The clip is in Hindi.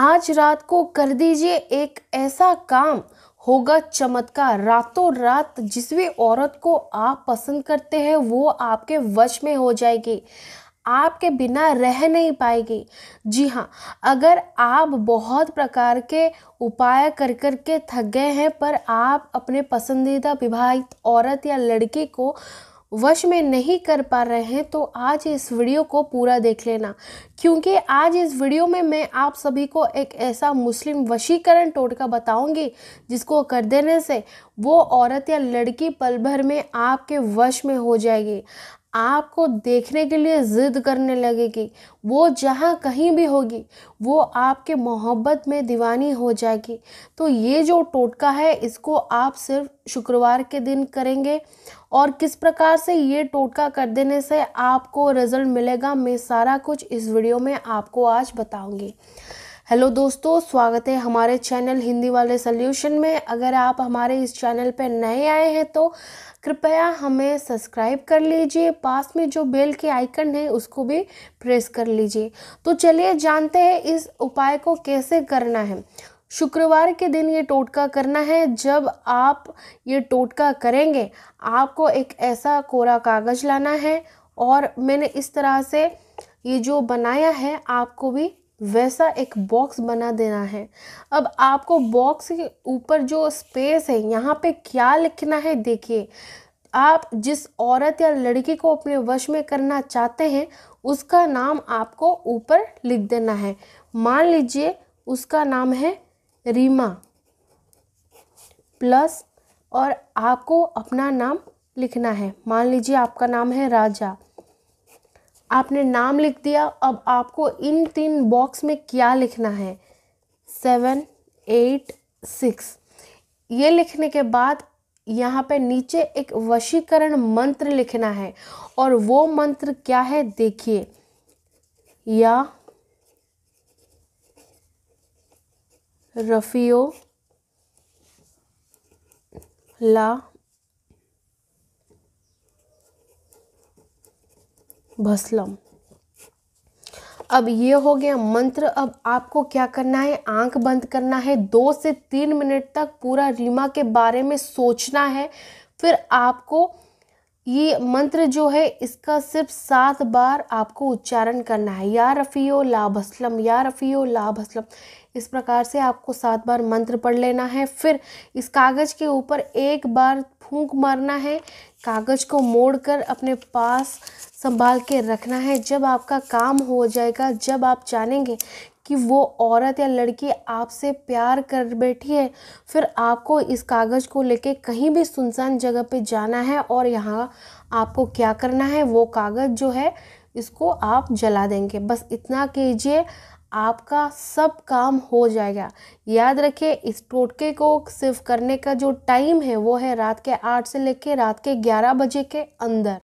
आज रात को कर दीजिए एक ऐसा काम होगा चमत्कार रातों रात जिस भी औरत को आप पसंद करते हैं वो आपके वश में हो जाएगी आपके बिना रह नहीं पाएगी जी हाँ अगर आप बहुत प्रकार के उपाय कर कर के थक गए हैं पर आप अपने पसंदीदा विवाहित औरत या लड़की को वश में नहीं कर पा रहे हैं तो आज इस वीडियो को पूरा देख लेना क्योंकि आज इस वीडियो में मैं आप सभी को एक ऐसा मुस्लिम वशीकरण टोटका बताऊंगी जिसको कर देने से वो औरत या लड़की पल भर में आपके वश में हो जाएगी आपको देखने के लिए ज़िद करने लगेगी वो जहाँ कहीं भी होगी वो आपके मोहब्बत में दीवानी हो जाएगी तो ये जो टोटका है इसको आप सिर्फ शुक्रवार के दिन करेंगे और किस प्रकार से ये टोटका कर देने से आपको रिजल्ट मिलेगा मैं सारा कुछ इस वीडियो वीडियो में आपको आज बताऊंगी हेलो दोस्तों स्वागत है हमारे चैनल हिंदी वाले सल्यूशन में अगर आप हमारे इस चैनल पर नए आए हैं तो कृपया हमें सब्सक्राइब कर लीजिए पास में जो बेल के आइकन है उसको भी प्रेस कर लीजिए तो चलिए जानते हैं इस उपाय को कैसे करना है शुक्रवार के दिन ये टोटका करना है जब आप ये टोटका करेंगे आपको एक ऐसा कोरा कागज़ लाना है और मैंने इस तरह से ये जो बनाया है आपको भी वैसा एक बॉक्स बना देना है अब आपको बॉक्स के ऊपर जो स्पेस है यहाँ पे क्या लिखना है देखिए आप जिस औरत या लड़की को अपने वश में करना चाहते हैं उसका नाम आपको ऊपर लिख देना है मान लीजिए उसका नाम है रीमा प्लस और आपको अपना नाम लिखना है मान लीजिए आपका नाम है राजा आपने नाम लिख दिया अब आपको इन तीन बॉक्स में क्या लिखना है सेवन एट सिक्स ये लिखने के बाद यहाँ पे नीचे एक वशीकरण मंत्र लिखना है और वो मंत्र क्या है देखिए या रफियो ला भस्लम अब ये हो गया मंत्र अब आपको क्या करना है आंख बंद करना है दो से तीन मिनट तक पूरा रीमा के बारे में सोचना है फिर आपको ये मंत्र जो है इसका सिर्फ सात बार आपको उच्चारण करना है या रफ़ियो लाभस्लम या रफ़ियो ला इस प्रकार से आपको सात बार मंत्र पढ़ लेना है फिर इस कागज़ के ऊपर एक बार फूंक मारना है कागज़ को मोड़कर अपने पास संभाल के रखना है जब आपका काम हो जाएगा जब आप जानेंगे कि वो औरत या लड़की आपसे प्यार कर बैठी है फिर आपको इस कागज़ को लेके कहीं भी सुनसान जगह पे जाना है और यहाँ आपको क्या करना है वो कागज़ जो है इसको आप जला देंगे बस इतना कीजिए आपका सब काम हो जाएगा याद रखिए इस टोटके को सिर्फ करने का जो टाइम है वो है रात के आठ से लेकर रात के ग्यारह बजे के अंदर